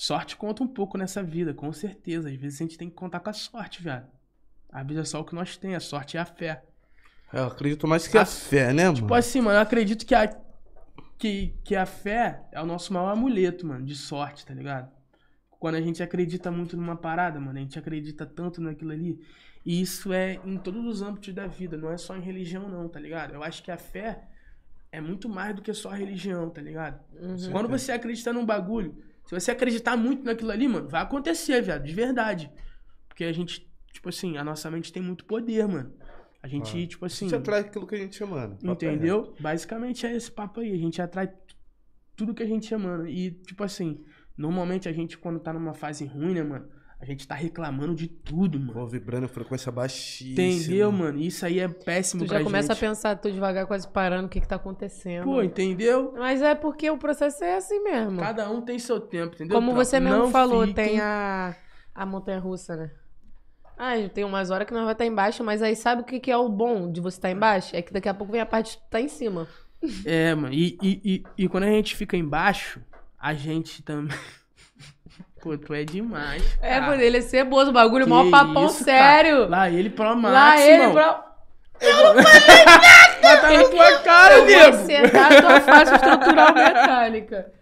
Sorte conta um pouco nessa vida, com certeza. Às vezes a gente tem que contar com a sorte, velho A vida é só o que nós temos, a sorte é a fé. É, eu acredito mais que a, a fé, né, tipo mano? Tipo assim, mano, eu acredito que a, que, que a fé é o nosso maior amuleto, mano, de sorte, tá ligado? Quando a gente acredita muito numa parada, mano, a gente acredita tanto naquilo ali. E isso é em todos os âmbitos da vida, não é só em religião, não, tá ligado? Eu acho que a fé é muito mais do que só a religião, tá ligado? Uhum. Quando você acredita num bagulho se você acreditar muito naquilo ali, mano, vai acontecer, viado, de verdade. Porque a gente, tipo assim, a nossa mente tem muito poder, mano. A gente, ah. tipo assim. gente atrai aquilo que a gente chama. Né? Entendeu? É Basicamente é esse papo aí. A gente atrai tudo que a gente chama. Né? E, tipo assim, normalmente a gente, quando tá numa fase ruim, né, mano? A gente tá reclamando de tudo, mano. Pô, vibrando frequência baixíssima. Entendeu, mano? Isso aí é péssimo tu pra gente. Tu já começa a pensar, tô devagar, quase parando, o que que tá acontecendo. Pô, entendeu? Mas é porque o processo é assim mesmo. Cada um tem seu tempo, entendeu? Como você mesmo falou, tem a, a montanha-russa, né? Ah, tem umas horas que nós vai estar tá embaixo, mas aí sabe o que, que é o bom de você estar tá embaixo? É que daqui a pouco vem a parte de tá em cima. É, mano. E, e, e, e quando a gente fica embaixo, a gente também... Pô, tu é demais. É, cara. É, mano, ele é ceboso, o bagulho, que maior papão isso, sério. Cara. Lá ele pro máximo. Lá ele pro. Eu não falei nada! Mas tá na tua cara, eu nego. Você tá tão fácil estruturar o metálica.